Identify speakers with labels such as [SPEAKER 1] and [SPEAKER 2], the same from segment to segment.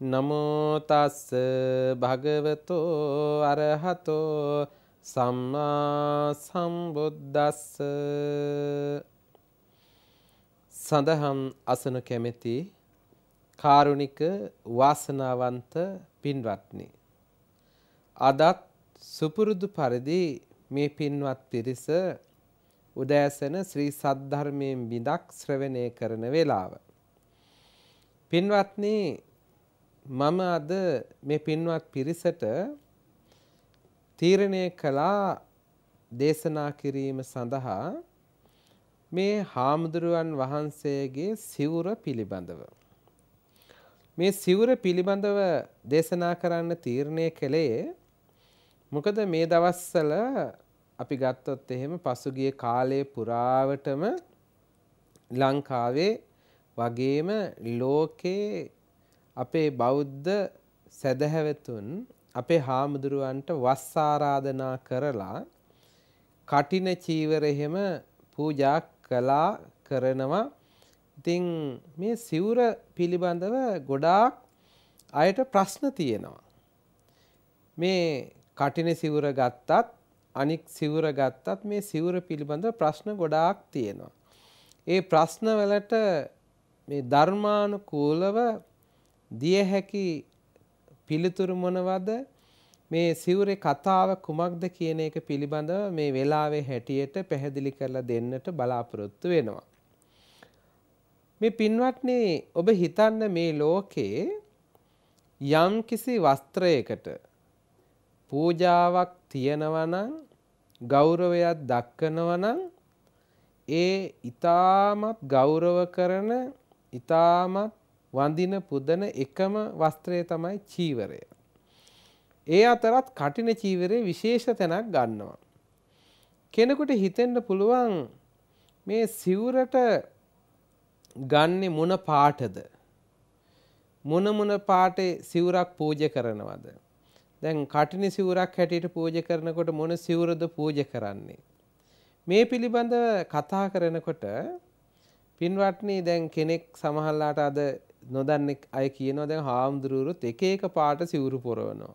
[SPEAKER 1] නමෝ තස්ස භගවතෝ අරහතෝ සම්මා සම්බුද්දස්ස සඳහන් අසනු කැමැති කාරුණික වාසනාවන්ත පින්වත්නි අදත් සුපුරුදු පරිදි මේ පින්වත් පිරිස උදෑසන ශ්‍රී සද්ධර්මයෙන් බිඳක් ශ්‍රවණය කරන වේලාව පින්වත්නි මම අද මේ පින්වත් පිරිසට තීරණය කළා දේශනා කිරීම සඳහා මේ හාමුදුරුවන් වහන්සේගේ සිවුර පිළිබඳව. මේ සිවුර පිළිබඳව දේශනා කරන්න තීරණය කළේ මොකද මේ දවස්සල අපි ගත්තොත් එහෙම පසුගිය කාලයේ පුරාවටම ලංකාවේ වගේම ලෝකේ අපේ බෞද්ධ සැදැහැවතුන් අපේ හාමුදුරුවන්ට වස් ආරාධනා කරලා කටින චීවර එහෙම පූජා කළා කරනවා. ඉතින් මේ සිවුර පිළිබඳව ගොඩාක් අයට ප්‍රශ්න තියෙනවා. මේ කටින සිවුර ගත්තත් අනික් සිවුර ගත්තත් මේ සිවුර පිළිබඳව ප්‍රශ්න ගොඩාක් තියෙනවා. ඒ ප්‍රශ්නවලට මේ ධර්මානුකූලව දිය හැකි පිළිතුරු මොනවද මේ සිවුරේ කතාව කුමක්ද කියන එක පිළිබඳව මේ වෙලාවේ හැටියට පැහැදිලි කරලා දෙන්නට බලාපොරොත්තු වෙනවා. මේ පින්වත්නි ඔබ හිතන්න මේ ලෝකේ යම් කිසි වස්ත්‍රයකට පූජාවක් තියෙනවා නම් ගෞරවයක් දක්වනවා නම් ඒ ඊටමත් ගෞරව කරන ඊටමත් වඳින පුදන එකම වස්ත්‍රය තමයි චීවරය. ඒ අතරත් කටින චීවරේ විශේෂ තැනක් ගන්නවා. කෙනෙකුට හිතෙන්ට පුළුවන් මේ සිවුරට ගන්නේ මොන පාටද. මොන මොන පාටේ සිවුරක් පූජ කරනවද. දැන් කටිනි සිවුරක් හැටියට පූජ කරනකොට මොන සිවුරද පූජ කරන්නේ. මේ පිළිබඳව කතා කරනකොට පින්වටනී දැන් කෙනෙක් සමහල්ලාට අද නොදන්න අය කියනවා දැන් හාමුදුරුවරුත් එක එක පාට සිවුරු පොරවනවා.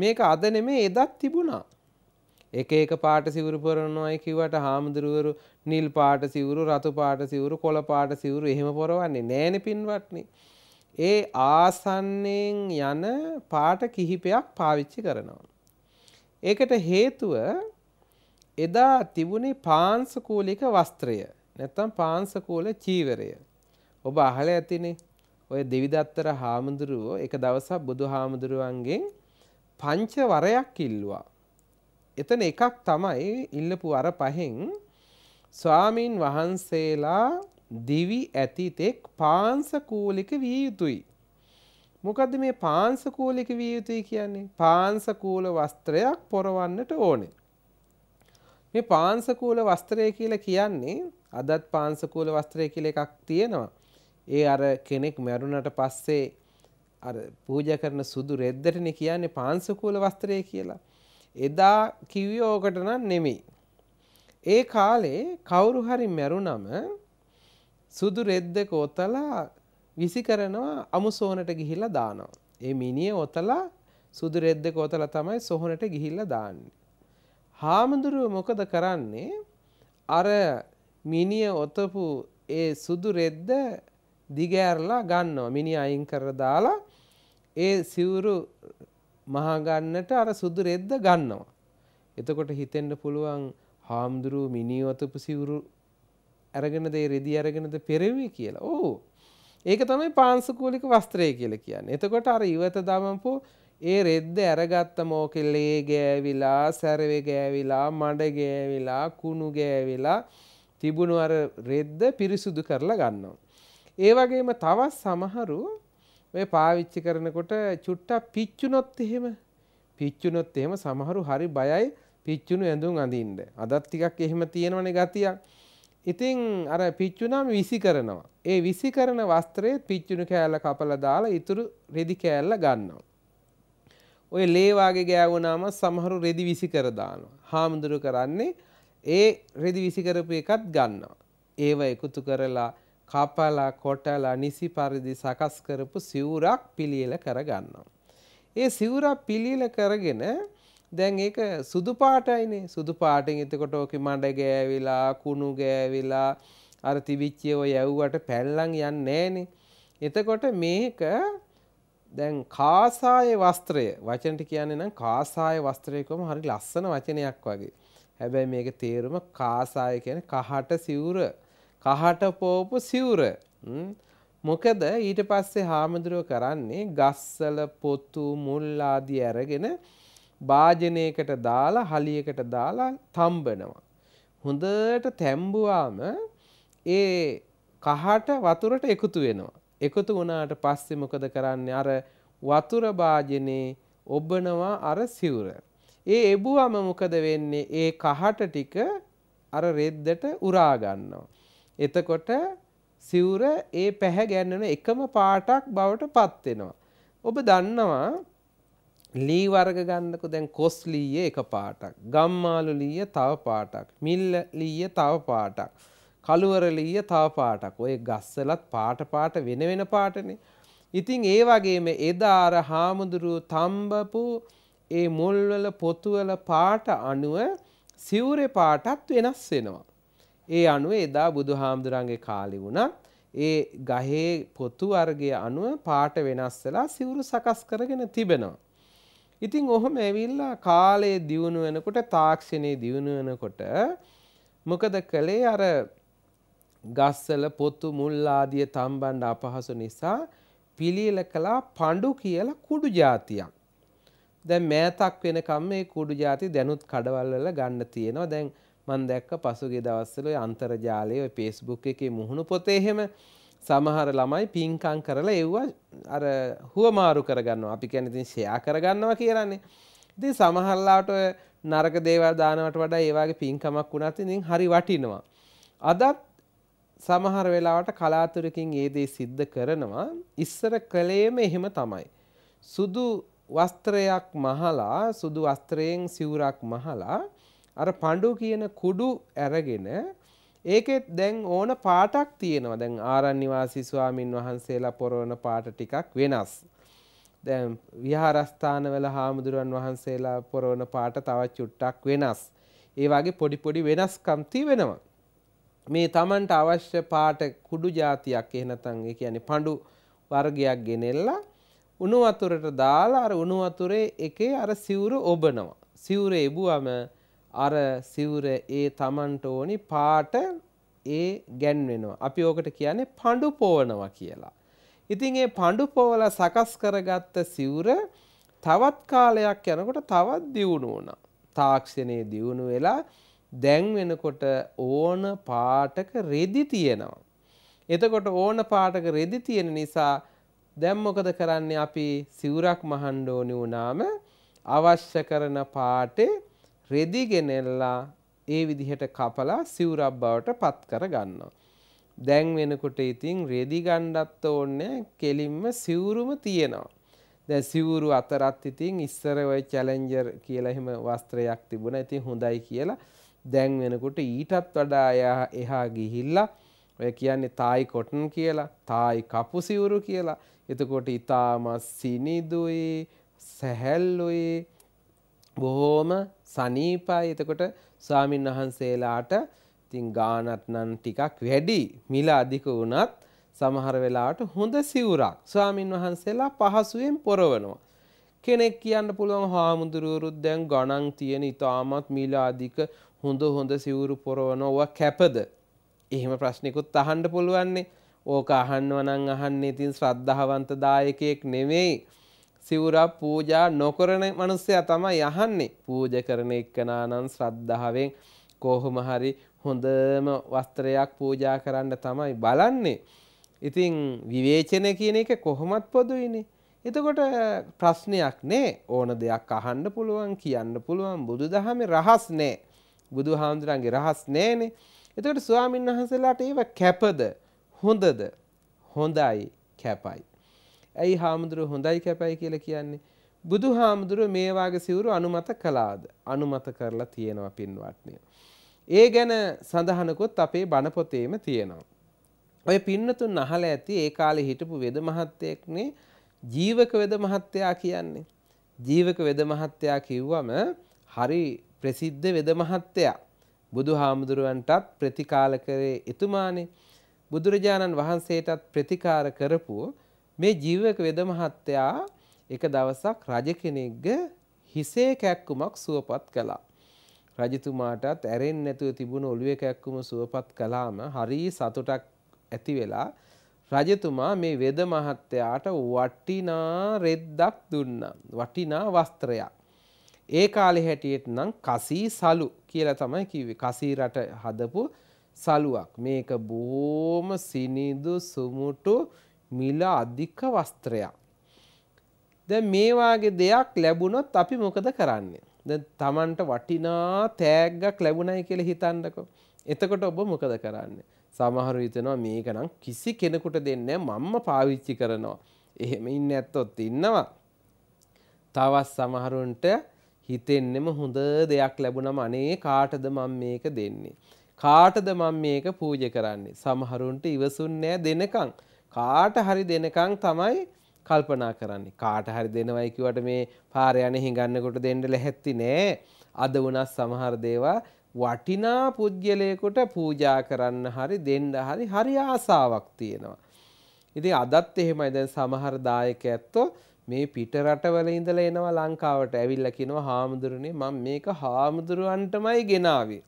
[SPEAKER 1] මේක අද නෙමේ එදත් තිබුණා. එක එක පාට සිවුරු පොරවනවා කිව්වට හාමුදුරුවරු නිල් පාට සිවුරු රතු පාට සිවුරු කොළ පාට සිවුරු එහෙම පොරවන්නේ නෑනේ පින්වත්නි. ඒ ආසන්නෙන් යන පාට කිහිපයක් පාවිච්චි කරනවා. ඒකට හේතුව එදා තිබුණේ පාංශකූලික වස්ත්‍රය. නැත්තම් පාංශකූල චීවරය. ඔබ අහලා ඇතිනේ ඔය දෙවිදත්තර හාමුදුරුවෝ එක දවසක් බුදු හාමුදුරුවන්ගෙන් පංච වරයක් ඉල්ලුවා. එතන එකක් තමයි ඉල්ලපු අර පහෙන් ස්වාමින් වහන්සේලා දිවි ඇතිතෙක් පාංශකූලික විය යුතුයි. මොකද මේ පාංශකූලික විය යුතුයි කියන්නේ? පාංශකූල වස්ත්‍රයක් පොරවන්නට ඕනේ. මේ පාංශකූල වස්ත්‍රය කියලා කියන්නේ අදත් පාංශකූල වස්ත්‍රය කියලා එකක් තියෙනවා. ඒ අර කෙනෙක් මැරුණට පස්සේ අර පූජ කරන සුදු රෙද්දටන කියන්නේ පාන්සකූල වස්ත්‍රය කියලා. එදා කිව්ව ඕකට නම් නෙමෙයි. ඒ කාලේ කවුරු හරි මැරුණම සුදු රෙද්දක ඔතලා විසි කරනවා අමුසෝනට ගිහිල්ලා දානවා. ඒ මිනිය ඔතලා සුදු රෙද්දක ඔතලා තමයි සොහොනට ගිහිල්ලා දාන්නේ. හාමුදුරුව මොකද කරන්නේ? අර මිනිය ඔතපු ඒ සුදු රෙද්ද දිගෑරලා ගන්නවා මිනි අයින් කර දාලා ඒ සිවුරු මහගන්නට අර සුදු රෙද්ද ගන්නවා. එතකොට හිතෙන්ට පුළුවන් හාමුදුරුව මිනිවතපු සිවුරු ඇරගෙනද රෙදි අරගෙනද පෙරවී කියලා ඕ ඒක තමයි පාන්සකූලික වස්ත්‍රය කියල කියන්න එතකොට අර ඉවත දමපු ඒ රෙද්ද ඇරගත්ත මෝකෙල්ලේ ගෑවිලා සැරවෙ ගෑවිලා මඩ ගෑවිලා කුණු ගෑවිලා තිබුණු අර රෙද්ද පිරිසුදු කරලා ගන්නවා. ඒ වගේම තවත් සමහරු ඔය පාවිච්චි කරනකොට චුට්ටක් පිච්චුනොත් එහෙම පිච්චුනොත් එහෙම සමහරු හරි බයයි පිච්චුණු ඇඳුම් අඳින්න. අදත් ටිකක් එහෙම තියෙනවනේ ගතියක්. ඉතින් අර පිච්චුනම විසි කරනවා. ඒ විසි කරන වස්ත්‍රයේ පිච්චුණු කෑල්ල කපලා දාලා ඉතුරු රෙදි කෑල්ල ගන්නවා. ඔය ලේ වාගේ ගෑවුනාම සමහරු රෙදි විසි කර දානවා. හාමුදුරු කරන්නේ ඒ රෙදි විසි කරපු එකත් ගන්නවා. ඒව එකතු කරලා කපලා කොටලා නිසි පරිදි සකස් කරපු සිවුරක් පිළියෙල කරගන්නවා. ඒ සිවුරක් පිළියෙල කරගෙන දැන් ඒක සුදු පාටයිනේ සුදු පාටින් එතකොට ඕක මඩ ගෑවිලා කුණු ගෑවිලා අර තිවිච්චිය ඔය යව්වට පැල්ලම් යන්නේ නැහනේ. එතකොට මේක දැන් කාසාය වස්ත්‍රය වචනට කියන්නේ නම් කාසාය වස්ත්‍රය කොහොම හරි ලස්සන වචනයක් වගේ. හැබැයි මේක තේරුම කාසාය කියන්නේ කහට සිවුර. කහට පෝපු සිවුර මොකද ඊට පස්සේ හාමුදුරුව කරන්නේ ගස්සල පොතු මුල්ලාදී ඇරගෙන භාජනයකට දාලා හලියකට දාලා තම්බනවා. හොඳට තැම්බුවාම ඒ කහට වතුරට එකතු වෙනවා. එකතු වුණාට පස්සේ මොකද කරන්නේ අර වතුර භාජනේ ඔබනවා අර සිවුර. ඒ එබුවම මොකද වෙන්නේ ඒ කහට ටික අර රෙද්දට උරා ගන්නවා. එතකොට සිවුර ඒ පැහැ ගැන්වෙන එකම පාටක් බවට පත් වෙනවා. ඔබ දන්නවා ලී වර්ග ගන්නකො දැන් කොස් ලීය එක පාටක්, ගම්මාලු ලීය තව පාටක්, මිල්ල ලීය තව පාටක්, කළුවර ලීය තව පාටක්. ඔය ගස්සලත් පාට පාට වෙන වෙන පාටනේ. ඉතින් ඒ වගේම එදා අර හාමුදුරුව තම්බපු ඒ මුල්වල පොතුවල පාට අනුව සිවුරේ පාටත් වෙනස් වෙනවා. ඒ අනුව එදා බුදුහාමුදුරන්ගේ කාලි වුණා ඒ ගහේ පොතු වර්ගය අනුව පාට වෙනස් වෙලා සිවුරු සකස් කරගෙන තිබෙනවා. ඉතින් ඔහොම ඇවිල්ලා කාලයේ දියුණු වෙනකොට තාක්ෂණයේ දියුණු වෙනකොට මොකද කළේ අර ගස්වල පොතු මුල් ආදිය තම්බන්න අපහසු නිසා පිළියෙල කළා පඬු කියලා කුඩු జాතියක්. දැන් මෑතක් වෙනකම් මේ කුඩු జాති දැනුත් කඩවල් වල ගන්න තියෙනවා. දැන් මන් දැක්ක පසුගේ දවස්සල අන්තර්ජාලය පේස්බුක් එකේ මුහුණු පොතේ එහෙම සමහර ළමයි පින්කං කරලා එව්වා අර හුවමාරු කරගන්නවා අපි කැනතින් ෂයා කරගන්නවා කියරන්නේ ඉති සමහල්ලාට නරක දේවල් දානවට වඩා ඒවාගේ පින්කමක් වුණත් ඉතින් හරි වටිනවා අදත් සමහර වෙලාවට කලාතුරකින් ඒ දේ සිද්ධ කරනවා ඉස්සර කළේම එහෙම තමයි සුදු වස්ත්‍රයක් මහලා සුදු වස්ත්‍රයෙන් සිවුරක් මහලා අර පණ්ඩු කියන කුඩු ඇරගෙන ඒකෙත් දැන් ඕන පාටක් තියෙනවා දැන් ආරණ්‍යවාසී ස්වාමින් වහන්සේලා පොරවන පාට ටිකක් වෙනස්. දැන් විහාරස්ථානවල හාමුදුරුවන් වහන්සේලා පොරවන පාට තවත් චුට්ටක් වෙනස්. ඒ වගේ පොඩි පොඩි වෙනස්කම් තියෙනවා. මේ Tamanට අවශ්‍ය පාට කුඩු జాතියක් එහෙ නැත්නම් ඒ කියන්නේ පඬු වර්ගයක් ගෙනෙලා උණු වතුරට දාලා අර උණු වතුරේ එකේ අර සිවුර ඔබනවා. සිවුර එබුවම අර සිවුර ඒ Tamanට ඕනි පාට ඒ ගැන්වෙනවා. අපි ඕකට කියන්නේ පඳු පොවනවා කියලා. ඉතින් ඒ පඳු පොවලා සකස් කරගත්ත සිවුර තවත් කාලයක් යනකොට තවත් දියුණු වුණා. තාක්ෂණයේ දියුණු වෙලා දැන් වෙනකොට ඕන පාටක රෙදි තියෙනවා. එතකොට ඕන පාටක රෙදි තියෙන නිසා දැන් මොකද කරන්නේ අපි සිවුරක් මහන්ඩ ඕනි වුණාම අවශ්‍ය කරන පාටේ රෙදි ගෙනෙල්ලා ඒ විදිහට කපලා සිවුරක් බවට පත් කර ගන්නවා. දැන් වෙනකොට ඉතින් රෙදි ගණ්ඩත් ඕන්නේ කෙලින්ම සිවුරුම තියෙනවා. දැන් සිවුරු අතරත් ඉතින් ඉස්සර ওই චැලෙන්ජර් කියලා එහෙම වස්ත්‍රයක් තිබුණා. ඉතින් හොඳයි කියලා දැන් වෙනකොට ඊටත් වඩා එහා ගිහිල්ලා ඔය කියන්නේ තායි කොටන් කියලා, තායි කපු සිවුරු කියලා. එතකොට ඊටාම සිනිදුයි, සැහැල්ලුයි බොහෝම සනීපයි එතකොට ස්වාමින් වහන්සේලාට ඉතින් ගානත් නම් ටිකක් වැඩි මිල අධික වුණත් සමහර වෙලාවට හොඳ සිවුරක් ස්වාමින් වහන්සේලා පහසුවෙන් පොරවනවා කෙනෙක් කියන්න පුළුවන් හාමුදුරුවරුත් දැන් ගණන් තියෙන ඉතාමත් මිල අධික හොඳ හොඳ සිවුරු පොරවනවා කැපද එහෙම ප්‍රශ්නිකුත් අහන්න පුළුවන්නේ ඕක අහන්නව නම් අහන්නේ ඉතින් ශ්‍රද්ධාවන්ත දායකයෙක් නෙමෙයි සිවුරක් පූජා නොකරන මනුස්සයා තමයි අහන්නේ. පූජ කරන එක්කනා නම් ශ්‍රද්ධාවෙන් කොහොම හරි හොඳම වස්ත්‍රයක් පූජා කරන්න තමයි බලන්නේ. ඉතින් විවේචනය කියන එක කොහොමත් පොදුයිනේ. එතකොට ප්‍රශ්නයක් නෑ ඕන දෙයක් අහන්න පුළුවන් කියන්න පුළුවන් බුදු දහමේ රහස් නෑ. බුදු හාමුදුරන්ගේ රහස් නෑනේ. එතකොට ස්වාමීන් වහන්සේලාට ඒව කැපද හොඳද හොඳයි කැපයි. ඇයි හාමුදුරුව හොඳයි කැපයි කියලා කියන්නේ. බුදු හාමුදුරුව මේවාගේ සිවුරු අනුමත කළාද. අනුමත කරලා තියෙනවා පින්වත්නය. ඒ ගැන සඳහනකුත් අපේ බණපොතේම තියෙනවා. ඔය පින්නතුන් අහල ඇති ඒ කාලේ හිටපු වෙද මහත්තයෙක්නේ ජීවක වෙද මහත්තයා කියන්නේ. ජීවක වෙද මහත්තයා කිව්වම හරි ප්‍රසිද්ධ වෙද මහත්තයා. බුදු හාමුදුරුවන්ටත් ප්‍රතිකාල කරේ එතුමානේ. බුදුරජාණන් වහන්සේටත් ප්‍රතිකාර කරපු මේ ජීවක වෙද මහත්තයා එක දවසක් රජ කෙනෙක්ග හිසේ කැක්කුමක් සුවපත් කළා. රජතුමාටත් ඇරෙන් නැතුව තිබුණ ඔළුවේ කැක්කුම සුවපත් කලාම හරී සතුටක් ඇති වෙලා රජතුමා මේ වෙද මහත්තයාට වටිනා රෙද්දක් දුන්නා. වටිනා වස්ත්‍රයක්. ඒ කාලේ හැටියට නම් කසී සලු කියලා තමයි කිව්වේ. කසී රට හදපු සලුවක්. මේක බොහොම සිනිඳු සුමුටු මිල අධික වස්ත්‍රයක්. දැන් මේ වාගේ දෙයක් ලැබුණොත් අපි මොකද කරන්නේ? දැන් Tamanට වටිනා තෑග්ගක් ලැබුණයි කියලා හිතන්නකෝ. එතකොට ඔබ මොකද කරන්නේ? සමහරු හිතනවා මේක නම් කිසි කෙනෙකුට දෙන්නේ මම්ම පාවිච්චි කරනවා. එහෙම ඉන්නේ නැත්තොත් ඉන්නවා. තවත් සමහරුන්ට හිතෙන්නෙම හොඳ දෙයක් ලැබුණම අනේ කාටද මම මේක දෙන්නේ? කාටද මම මේක පූජ කරන්නේ? සමහරුන්ට ඉවසුන්නේ දෙනකන්. කාට හරි දෙනකං තමයි කල්පනා කරන්නේ කාට හරි දෙනවයි කිව්වට මේ පාර යන හිඟන්නකොට දෙන්න ලැහැත්ති නෑ අද වුණත් සමහර දේවා වටිනා පුද්ගලයෙකුට පූජා කරන්න හරි දෙන්න හරි හරි ආසාවක් තියෙනවා ඉතින් අදත් එහෙමයි දැන් සමහර දායක ඇත්තෝ මේ පිට රටවල ඉඳලා එනවා ලංකාවට ඇවිල්ලා කියනවා හාමුදුරනේ මම මේක හාමුදුරුවන්ටමයි ගෙනාවේ.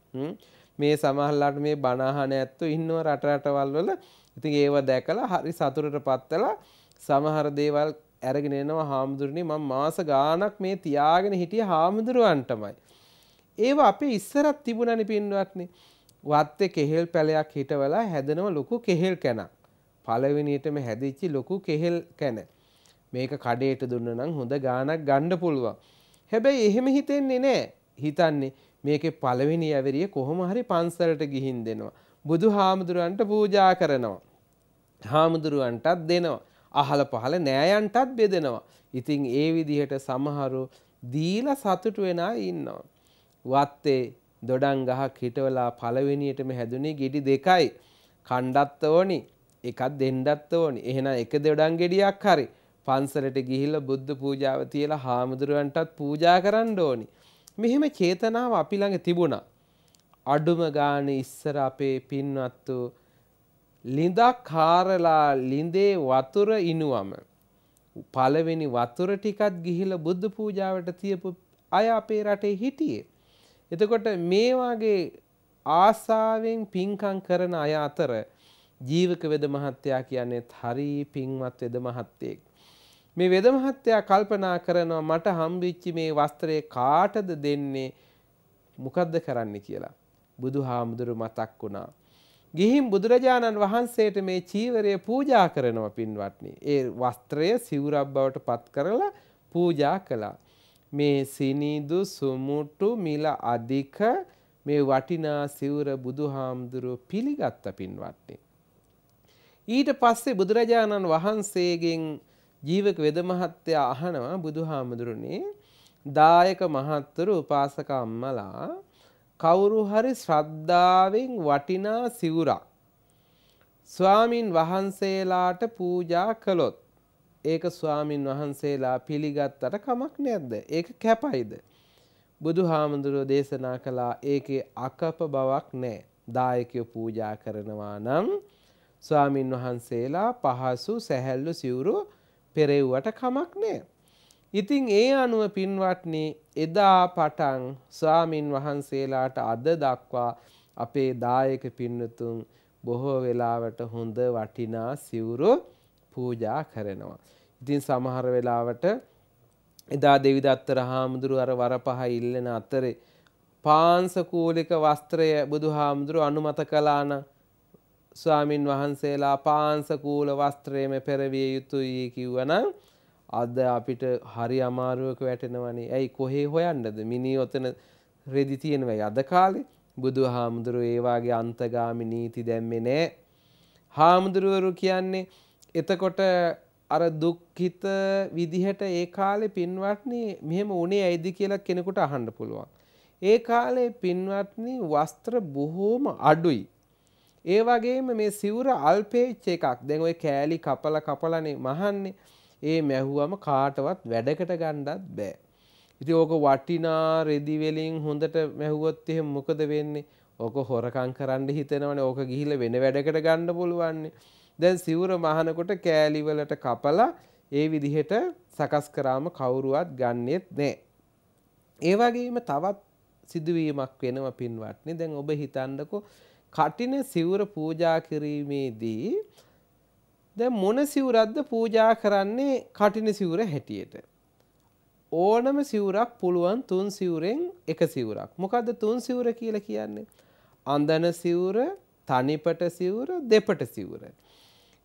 [SPEAKER 1] මේ සමහරලාට මේ බණ ඇත්තෝ ඉන්නව රට රටවල් වල ඉතින් ඒව දැකලා හරි සතුරට පත්තලා සමහර දේවල් ඇරගෙන එනවා හාමුදුරනේ මම මාස ගාණක් මේ තියාගෙන හිටිය හාමුදුරුවන්ටමයි. ඒව අපේ ඉස්සරත් තිබුණනේ පින්වත්නි. වත්තේ කෙහෙල් පැලයක් හිටවලා හැදෙනව ලොකු කෙහෙල් කැණක්. පළවෙනියටම හැදිච්ච ලොකු කෙහෙල් කැණ. මේක කඩේට දුන්න නම් හොඳ ගාණක් ගන්න පුළුවන්. හැබැයි එහෙම හිතෙන්නේ නැහැ. හිතන්නේ මේකේ පළවෙනි ඇවරිය කොහොම හරි පන්සලට ගිහින් දෙනවා. බුදු හාමුදුරුවන්ට පූජා කරනවා. හාමුදුරුවන්ටත් දෙනවා. අහල පහල නෑයන්ටත් බෙදෙනවා. ඉතින් ඒ විදිහට සමහරු දීලා සතුටු වෙන අය ඉන්නවා. වත්තේ දොඩම් ගහක් හිටවලා පළවෙනියටම හැදුනේ ගෙඩි දෙකයි. කණ්ඩත් ඕනි, එකක් දෙන්නත් ඕනි. එහෙනම් එක දොඩම් ගෙඩියක් හරි. පන්සලට ගිහිල්ලා බුද්ධ පූජාව තියලා හාමුදුරුවන්ටත් පූජා කරන්න ඕනි. මෙහෙම චේතනාව අපි ළඟ තිබුණා. අඩුම ගාන ඉස්සර අපේ පින්වත්තු ලිඳක් කාරලා ලිඳේ වතුර ඉනුවම පළවෙනි වතුර ටිකත් ගිහිල බුද්ධ පූජාවට තියපු අය අපේ රටේ හිටියේ. එතකොට මේ වගේ ආසාවෙන් පින්කම් කරන අය අතර ජීවක වෙද මහත්තයා කියන්නේ හරි පින්වත් වෙද මහත්තයෙක්. මේ වෙද මහත්තයා කල්පනා කරනවා මට හම්බෙච්ච මේ වස්ත්‍රය කාටද දෙන්නේ මොකද්ද කරන්න කියලා. බුදු හාමුදුරු මතක් වුණා. ගිහින් බුදුරජාණන් වහන්සේට මේ චීවරය පූජා කරනව පින්වත්නි. ඒ වස්ත්‍රය සිවුරක් බවට පත් කරලා පූජා කළා. මේ සිනිදු සුමුටු මිල අධික මේ වටිනා සිවුර බුදුහාමුදුරුව පිළිගත්ත පින්වත්නි. ඊට පස්සේ බුදුරජාණන් වහන්සේගෙන් ජීවක වෙද මහත්තයා අහනවා බුදුහාමුදුරුනේ දායක මහත්තුරු උපාසක අම්මලා කවුරු හරි ශ්‍රද්ධාවෙන් වටිනා සිවුරක් ස්වාමින් වහන්සේලාට පූජා කළොත් ඒක ස්වාමින් වහන්සේලා පිළිගත්තට කමක් නැද්ද ඒක කැපයිද බුදු හාමුදුරුව දේශනා කළා ඒකේ අකප බවක් නෑ දායකයෝ පූජා කරනවා නම් ස්වාමින් වහන්සේලා පහසු සැහැල්ලු සිවුරු පෙරෙව්වට කමක් නෑ ඉතින් ඒ අනුව පින්වත්නි එදා පටන් ස්වාමින් වහන්සේලාට අද දක්වා අපේ දායක පින්නතුන් බොහෝ වෙලාවට හොඳ වටිනා සිවුරු පූජා කරනවා. ඉතින් සමහර වෙලාවට එදා දෙවිදත්තර හාමුදුරු අර වරපහ ඉල්ලෙන අතරේ පාංශකූලික වස්ත්‍රය බුදුහාමුදුරු අනුමත කළාන ස්වාමින් වහන්සේලා පාංශකූල වස්ත්‍රයේම පෙරවිය යුතුයි කිව්වනම් අද අපිට හරි අමාරුවක වැටෙනවනේ ඇයි කොහේ හොයන්නද මිනී ඔතන රෙදි තියෙනවයි අද කාලේ බුදු හාමුදුරුව ඒවාගේ අන්තගාමි නීති දැම්මේ නෑ හාමුදුරුවරු කියන්නේ එතකොට අර දුක්හිත විදිහට ඒ කාලෙ පින්වටනේ මෙහෙම උනේ ඇයිද කියලා කෙනෙකුට අහන්න පුළුවන්. ඒ කාලේ පින්වත්නි වස්ත්‍ර බොහෝම අඩුයි. ඒ වගේම මේ සිවුර අල්පේච්ච එකක් දැන් ඔය කෑලි කපල කපලනේ මහන්නේ ඒ මැහුවම කාටවත් වැඩකට ගණ්ඩත් බෑ. ඉති ඕක වටිනා රෙදිවෙලින් හොඳට මැහුවොත් එහෙ මොකද වෙන්නේ ඕක හොරකං කරන්න හිතනවන ඕක ගිහිල වෙන වැඩකට ගණ්ඩ පුළුවන්නේ. දැන් සිවුර මහනකොට කෑලිවලට කපලා ඒ විදිහට සකස් කරාම කවුරුවත් ගන්නෙත් නෑ. ඒවගේම තවත් සිදුවීමක් වෙනව පින්වත්නේ දැන් ඔබ හිතන්නකෝ කටින සිවුර පූජා කිරීමේදී දැන් මොන සිවුරක්ද පූජා කරන්නේ කටින සිවුර හැටියට ඕනම සිවුරක් පුළුවන් තුන් සිවුරෙන් එක සිවුරක් මොකද්ද තුන් සිවුර කියලා කියන්නේ අඳන සිවුර තනිපට සිවුර දෙපට සිවුර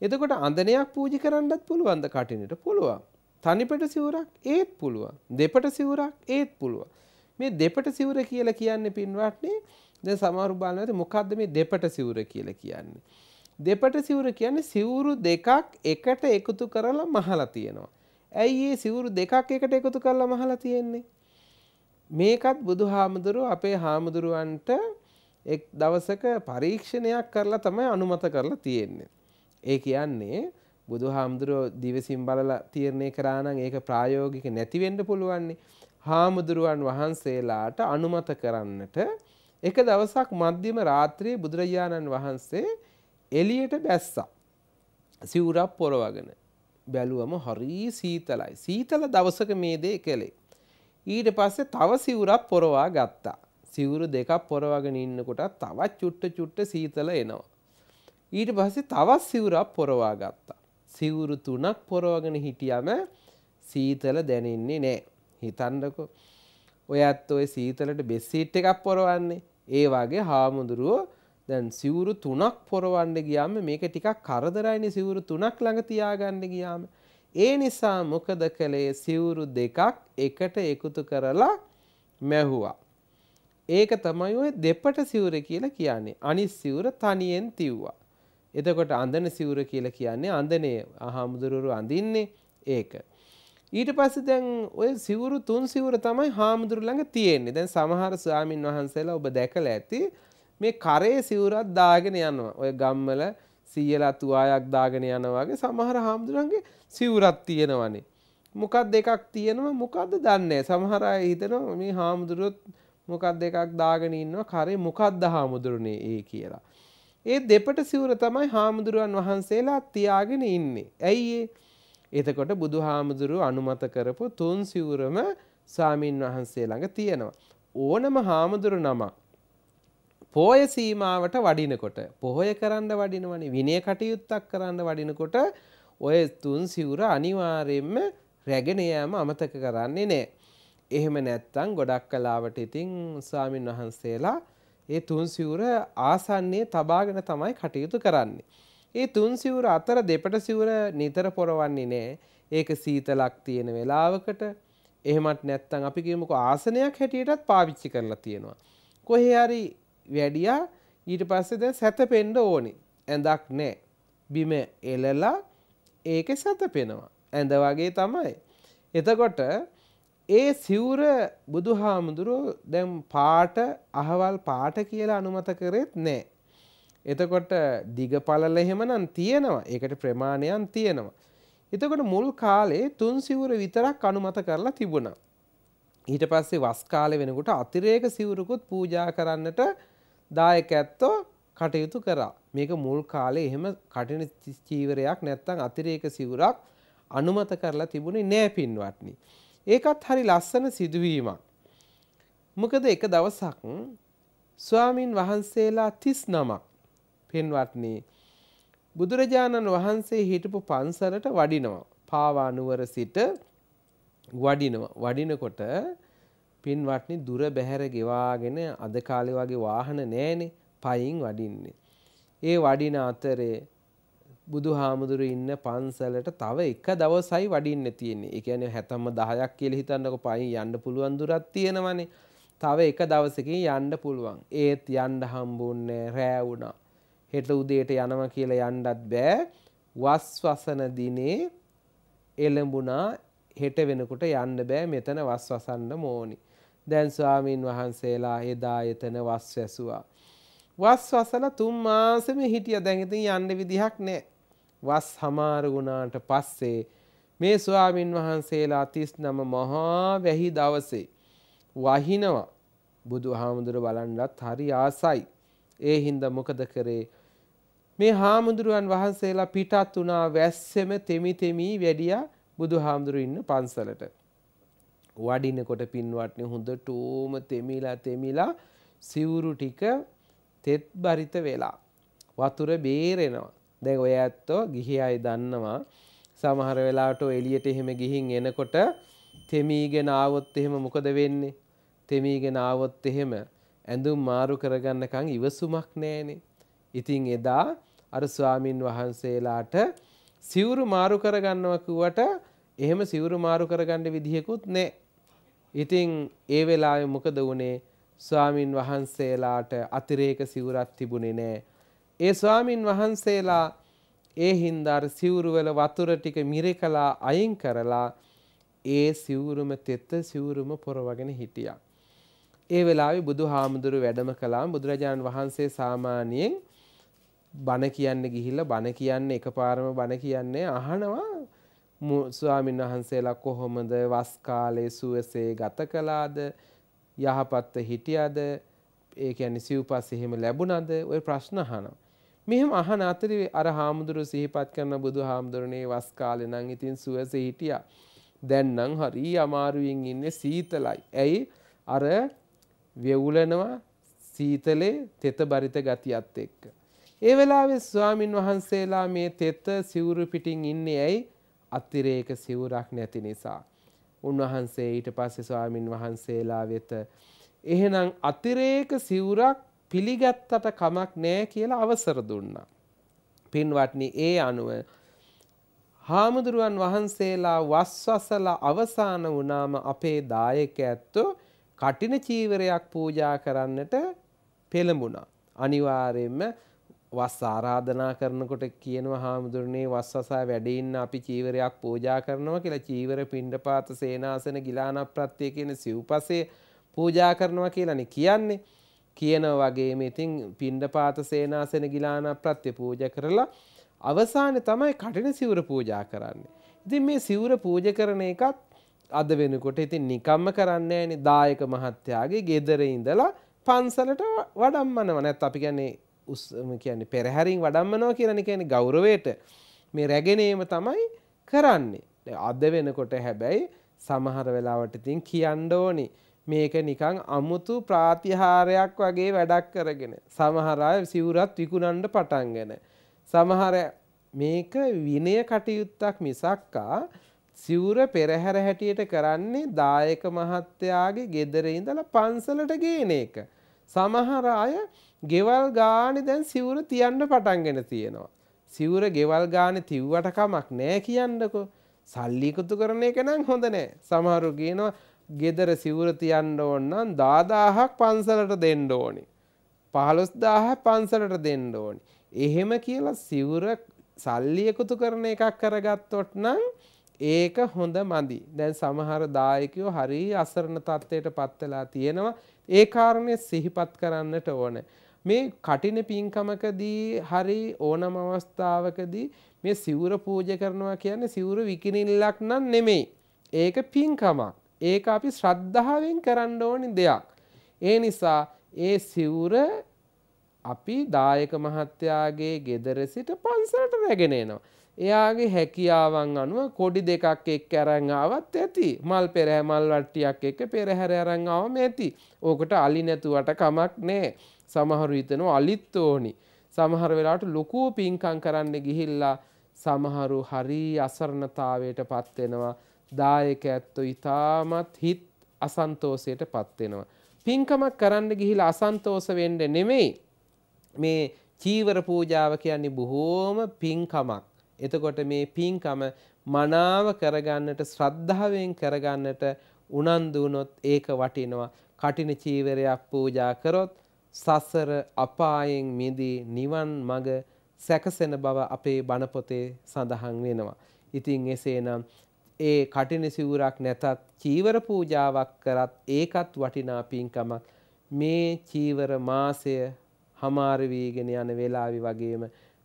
[SPEAKER 1] එතකොට අඳනයක් පූජි කරන්නත් පුළුවන්ද කටිනට පුළුවන් තනිපට සිවුරක් ඒත් පුළුවන් දෙපට සිවුරක් ඒත් පුළුවන් මේ දෙපට සිවුර කියලා කියන්නේ පින්වත්නි දැන් සමහර බලනකොට මොකද්ද මේ දෙපට සිවුර කියලා කියන්නේ දෙපට සිවුර කියන්නේ සිවුරු දෙකක් එකට එකතු කරලා මහලා තියෙනවා. ඇයි ඒ සිවුරු දෙකක් එකට එකතු කරලා මහලා තියෙන්නේ? මේකත් බුදුහාමුදුරුව අපේ හාමුදුරුවන්ට එක් දවසක පරීක්ෂණයක් කරලා තමයි අනුමත කරලා තියෙන්නේ. ඒ කියන්නේ බුදුහාමුදුරුව දිවසින් බලලා තීරණය කරා නම් ඒක ප්‍රායෝගික නැති වෙන්න පුළුවන්නේ. හාමුදුරුවන් වහන්සේලාට අනුමත කරන්නට එක දවසක් මධ්‍යම රාත්‍රියේ බුදුරජාණන් වහන්සේ එලියට බැස්සා සිවුරක් පොරවගෙන බැලුවම හරී සීතලයි සීතල දවසක මේ දේ කෙලේ ඊට පස්සේ තව සිවුරක් පොරවා ගත්තා සිවුරු දෙකක් පොරවගෙන ඉන්නකොට තවත් චුට්ට චුට්ට සීතල එනවා ඊට පස්සේ තවත් සිවුරක් පොරවා ගත්තා සිවුරු තුනක් පොරවගෙන හිටියම සීතල දැනෙන්නේ නෑ හිතන්නකෝ ඔයත් ඔය සීතලට බෙස්සීට් එකක් පොරවන්නේ ඒ වගේ හාමුදුරුවෝ දැන් සිවුරු තුනක් පොරවන්න ගියාම මේක ටිකක් කරදරයිනේ සිවුරු තුනක් ළඟ තියාගන්න ගියාම. ඒ නිසා මොකද කළේ සිවුරු දෙකක් එකට එකතු කරලා මැහුවා. ඒක තමයි ඔය දෙපට සිවුර කියලා කියන්නේ. අනිත් සිවුර තනියෙන් තිව්වා. එතකොට අඳන සිවුර කියලා කියන්නේ අඳනේ හාමුදුරුවෝ අඳින්නේ ඒක. ඊට පස්සේ දැන් ඔය සිවුරු තුන් සිවුර තමයි හාමුදුරු ළඟ තියෙන්නේ. දැන් සමහර ස්වාමින් වහන්සේලා ඔබ දැකලා ඇති මේ කරේ සිවුරක් දාගෙන යනවා. ඔය ගම්වල සීයලා තුවායක් දාගෙන යනවා වගේ සමහර හාමුදුරන්ගේ සිවුරක් තියෙනවනේ. මොකක්ද එකක් තියෙනවා මොකද්ද දන්නේ සමහර අය හිතනවා මේ හාමුදුරුවොත් මොකක්ද එකක් දාගෙන ඉන්නවා කරේ මොකක්ද හාමුදුරනේ ඒ කියලා. ඒ දෙපට සිවුර තමයි හාමුදුරුවන් වහන්සේලා තියාගෙන ඉන්නේ. ඇයි ඒ? එතකොට බුදුහාමුදුරුව අනුමත කරපු තුන් සිවුරම ස්වාමින් වහන්සේ ළඟ තියෙනවා. ඕනම හාමුදුරු නමක් පෝය සීමාවට වඩිනකොට පොහොය කරන්න වඩිනවනේ විනය කටයුත්තක් කරන්න වඩිනකොට ඔය තුන් සිවුර අනිවාර්යෙන්ම රැගෙන යාම අමතක කරන්නේ නෑ. එහෙම නැත්තම් ගොඩක් කලාවට ඉතින් ස්වාමින් වහන්සේලා ඒ තුන් සිවුර ආසන්නයේ තබාගෙන තමයි කටයුතු කරන්නේ. ඒ තුන් සිවුර අතර දෙපට සිවුර නිතර පොරවන්නේ නෑ. ඒක සීතලක් තියෙන වෙලාවකට එහෙමත් නැත්තම් අපි කියමුකෝ ආසනයක් හැටියටත් පාවිච්චි කරලා තියෙනවා. කොහේ හරි වැඩියා ඊට පස්සේ දැන් සැතපෙන්න ඕනේ. ඇඳක් නැහැ. බිම එලලා ඒක සැතපෙනවා. ඇඳ වගේ තමයි. එතකොට ඒ සිවුර බුදුහාමුදුරුව දැන් පාට අහවල් පාට කියලා අනුමත කරෙත් නැහැ. එතකොට දිග පළල එහෙමනම් තියෙනවා. ඒකට ප්‍රමාණයන් තියෙනවා. එතකොට මුල් කාලේ තුන් සිවුර විතරක් අනුමත කරලා තිබුණා. ඊට පස්සේ වස් කාලේ වෙනකොට අතිරේක සිවුරකුත් පූජා කරන්නට දායක ඇත්තෝ කටයුතු කරා. මේක මුල් කාලේ එහෙම කටින චීවරයක් නැත්තම් අතිරේක සිවුරක් අනුමත කරලා තිබුණේ නෑ පින්වත්නි. ඒකත් හරි ලස්සන සිදුවීමක්. මොකද එක දවසක් ස්වාමින් වහන්සේලා 39ක් පින්වත්නි බුදුරජාණන් වහන්සේ හිටපු පන්සලට වඩිනවා. පාවා නුවර සිට වඩිනවා. වඩිනකොට පින්වත්නි දුර බැහැර ගෙවාගෙන අද කාලේ වගේ වාහන නැහැනේ පයින් වඩින්නේ. ඒ වඩින අතරේ බුදුහාමුදුරු ඉන්න පන්සලට තව එක දවසයි වඩින්න තියෙන්නේ. ඒ කියන්නේ හැතැම්ම 10ක් කියලා හිතන්නකො පයින් යන්න පුළුවන් දුරක් තියෙනවනේ. තව එක දවසකින් යන්න පුළුවන්. ඒත් යන්න හම්බුන්නේ රෑ වුණා. හෙට උදේට යනවා කියලා යන්නත් බෑ. වස් වසන දිනේ එළඹුණා හෙට වෙනකොට යන්න බෑ මෙතන වස් වසන්න ඕනි. දැන් ස්වාමින් වහන්සේලා එදා එතන වස් වැසුවා. වස් වසලා තුන් මාසෙම හිටිය දැන් ඉතින් යන්න විදිහක් නැහැ. වස් හමාර වුණාට පස්සේ මේ ස්වාමින් වහන්සේලා 39 මහා වැහි දවසේ වහිනවා බුදුහාමුදුර බලන්නත් හරි ආසයි. ඒ හින්දා මොකද කරේ? මේ හාමුදුරුවන් වහන්සේලා පිටත් වුණා වැස්සෙම තෙමි තෙමි වැඩියා බුදුහාමුදුරු ඉන්න පන්සලට. වඩිනකොට පින්වටන හොඳ ටෝම තෙමිලා තෙමිලා සිවුරු ටික තෙත් බරිත වෙලා. වතුර බේරෙනවා. දැන් ඔය ඇත්තෝ ගිහි අයි දන්නවා. සමහර වෙලාට එලියට එහෙම ගිහින් එනකොට තෙමීගෙන ආවොත් එහෙම මොකද වෙන්නේ? තෙමීගෙන ආවොත් එහෙම ඇඳුම් මාරු කරගන්නකන් ඉවසුමක් නෑනේ. ඉතින් එදා අර ස්වාමින් වහන්සේලාට සිවුරු මාරු කරගන්නවා කිව්වට එහෙම සිවුරු මාරු කරගන්න විදිහකුත් නෑ. ඉතින් ඒ වෙලාවේ මොකද වුනේ ස්වාමින් වහන්සේලාට අතිරේක සිවුරක් තිබුණේ නෑ. ඒ ස්වාමින් වහන්සේලා ඒ හින්දාර සිවුරුවල වතුර ටික මිරිකලා අයින් කරලා ඒ සිවුරුම තෙත්ත සිවුරුම පොරවගෙන හිටියා. ඒ වෙලාවේ බුදුහාමුදුරු වැඩම කළා බුදුරජාණන් වහන්සේ සාමාන්‍යයෙන් බණ කියන්න ගිහිල්ලා බණ කියන්නේ එකපාරම බණ කියන්නේ අහනවා ස්වාමීන් වහන්සේලා කොහොමද වස් කාලේ සුවසේ ගත කළාද යහපත් හිටියද ඒ කියන්නේ සිව්පස් එහෙම ලැබුණද ওই ප්‍රශ්න අහනවා. මෙහෙම අහන අතරේ අර හාමුදුරු සිහිපත් කරන බුදුහාමුදුරනේ වස් කාලේ නම් ඉතින් සුවසේ හිටියා. දැන් නම් හරි අමාරුවෙන් ඉන්නේ සීතලයි. ඇයි? අර වෙවුලනවා සීතලේ තෙත බරිත ගතියත් එක්ක. ඒ වෙලාවේ ස්වාමින් වහන්සේලා මේ තෙත සිවුරු පිටින් ඉන්නේ ඇයි? අතිරේක සිවුරක් නැති නිසා. උන්වහන්සේ ඊට පස්සේ ස්වාමින් වහන්සේලා වෙත එහෙනම් අතිරේක සිවුරක් පිළිගත්තට කමක් නෑ කියලා අවසර දුන්නා. පින්වත්නි ඒ අනුව හාමුදුරුවන් වහන්සේලා වස්වසල අවසාන වුණාම අපේ දායක ඇත්තෝ කටින චීවරයක් පූජා කරන්නට පෙළඹුණා. අනිවාර්යෙන්ම වස් ආරාධනා කරනකොට කියනවා හාමුදුරනේ වස් වසා වැඩඉන්න අපි චීවරයක් පූජා කරනවා කියලා චීවර පිණ්ඩපාත සේනාසන ගිලානක් ප්‍රත්්‍යය කියන සිව්පසේ පූජා කරනවා කියලන කියන්නේ කියන වගේ ඉතින් පිණ්ඩපාත සේනාසන ගිලානක් ප්‍රත්‍ය පූජ කරලා අවසාන තමයි කටින සිවර පූජා කරන්නේ. ඉතින් මේ සිවර පූජ කරන එකත් අද වෙනකොට ඉතින් නිකම්ම කරන්න ඇනි දායක මහත්තයාගේ ගෙදර ඉඳලා පන්සලට වඩම්මනව නැත් අපි ගැන්නේ උස්ම කියන්නේ පෙරහැරින් වඩම්මනවා කියන කියන්නේ ගෞරවයට මේ රැගෙනීම තමයි කරන්නේ අද වෙනකොට හැබැයි සමහර වෙලාවට ඉතින් කියන්න ඕනි මේක නිකන් අමුතු ප්‍රාතිහාරයක් වගේ වැඩක් කරගෙන සමහර අය සිවුරත් විකුණන්න පටන්ගෙන සමහර මේක විනය කටයුත්තක් මිසක්කා සිවුර පෙරහැර හැටියට කරන්නේ දායක මහත්තයාගේ ගෙදර ඉඳලා පන්සලට ගේන එක. සමහර අය ගෙවල් ගානේ දැන් සිවුර තියන්න පටන්ගෙන තියෙනවා. සිවුර ගෙවල් ගානේ තිව්වට කමක් නෑ කියන්නකෝ. සල්ලි එකතු කරන එක නම් හොඳ නෑ. සමහරු කියනවා ගෙදර සිවුර තියන්න ඕන නම් 10000ක් පන්සලට දෙන්න ඕනි. 15000ක් පන්සලට දෙන්න ඕනි. එහෙම කියලා සිවුර සල්ලි එකතු කරන එකක් කරගත්තොත් නම් ඒක හොඳ මදි. දැන් සමහර දායකයෝ හරි අසරණ තත්ත්වයට පත් වෙලා තියෙනවා. ඒ කාරණේ සිහිපත් කරන්නට ඕනේ. මේ කටින පින්කමකදී හරි ඕනම අවස්ථාවකදී මේ සිවුර පූජ කරනවා කියන්නේ සිවුර විකිනිල්ලක් නම් නෙමෙයි. ඒක පින්කමක්. ඒක අපි ශ්‍රද්ධාවෙන් කරන්න ඕනි දෙයක්. ඒ නිසා ඒ සිවුර අපි දායක මහත්තයාගේ ගෙදර සිට පන්සලට රැගෙන එනවා. එයාගේ හැකියාවන් අනුව කොඩි දෙකක් එක් අරන් ආවත් ඇති. මල් පෙරහැර මල් වට්ටියක් එක්ක පෙරහැර අරන් ආවම ඇති. ඕකට අලි නැතුවට කමක් නැහැ. සමහරු හිතනවා අලිත් ඕනි. සමහර වෙලාට ලොකෝ පින්කම් කරන්න ගිහිල්ලා සමහරු හරි අසරණතාවයට පත්වෙනවා. දායක ඇත්තෝ ඉතාමත් හිත් අසන්තෝසයට පත්වෙනවා. පින්කමක් කරන්න ගිහිලා අසන්තෝස වෙන්න නෙමෙයි. මේ චීවර පූජාව කියන්නේ බොහෝම පින්කමක්. එතකොට මේ පින්කම මනාව කරගන්නට ශ්‍රද්ධාවෙන් කරගන්නට උනන්දු වුණොත් ඒක වටිනවා. කටින චීවරයක් පූජා කරොත් සසර අපායෙන් මිදී නිවන් මඟ සැකසෙන බව අපේ බණපොතේ සඳහන් වෙනවා. ඉතින් එසේනම් ඒ කටින සිවුරක් නැතත් චීවර පූජාවක් කරත් ඒකත් වටිනා පින්කමක්. මේ චීවර මාසය හමාර වීගෙන යන වෙලාවි වගේම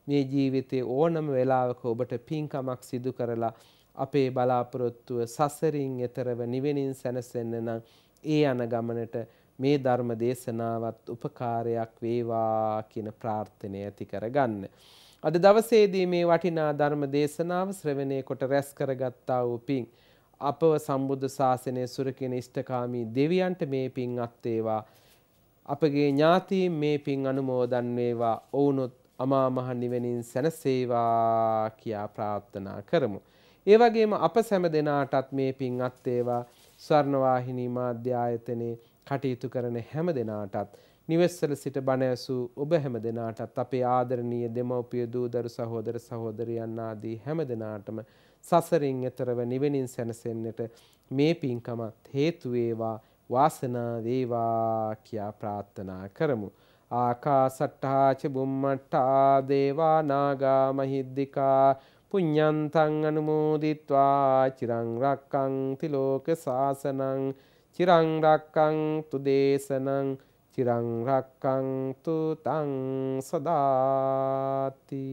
[SPEAKER 1] මේ ජීවිතේ ඕනම වෙලාවක ඔබට පින්කමක් සිදු කරලා අපේ බලාපොරොත්තුව සසරින් එතරව නිවෙනින් සැනසෙන්න නම් ඒ යන ගමනට මේ ධර්ම දේශනාවත් උපකාරයක් වේවා කියන ප්‍රාර්ථනය ඇති කරගන්න. අද දවසේදී මේ වටිනා ධර්ම දේශනාව ශ්‍රවණය කොට රැස් කරගත්තා වූ පිං අපව සම්බුද්ධ ශාසනය සුරකින ඉෂ්ඨකාමී දෙවියන්ට මේ පිං අත්වේවා. අපගේ ඥාතීන් මේ පිං අනුමෝදන් වේවා. ඔවුනොත් අමා මහ නිවනින් සැනසේවා කියා ප්‍රාර්ථනා කරමු. ඒ වගේම අප සැම දෙනාටත් මේ පිං අත්වේවා. ස්වර්ණවාහිනී මාධ්‍ය ආයතනයේ කටයුතු කරන හැම දෙනාටත් නිවෙස්සල සිට බණ ඇසූ ඔබ හැම දෙනාටත් අපේ ආදරණීය දෙමව්පිය දූදරු සහෝදර සහෝදරියන් ආදී හැම දෙනාටම සසරින් එතරව නිවෙනින් සැනසෙන්නට මේ පින්කමත් හේතු වේවා වාසනාව වේවා කියා ප්‍රාර්ථනා කරමු. ආකාසට්ටා ච බුම්මට්ටා දේවා නාග මහිද්దికා පුඤ්ඤන්තං අනුමෝදිත්වා චිරං රක්කං තිලෝක සාසනං චිරං රක්කන්තු දේශනං චිරං රක්කන්තු තං සදාති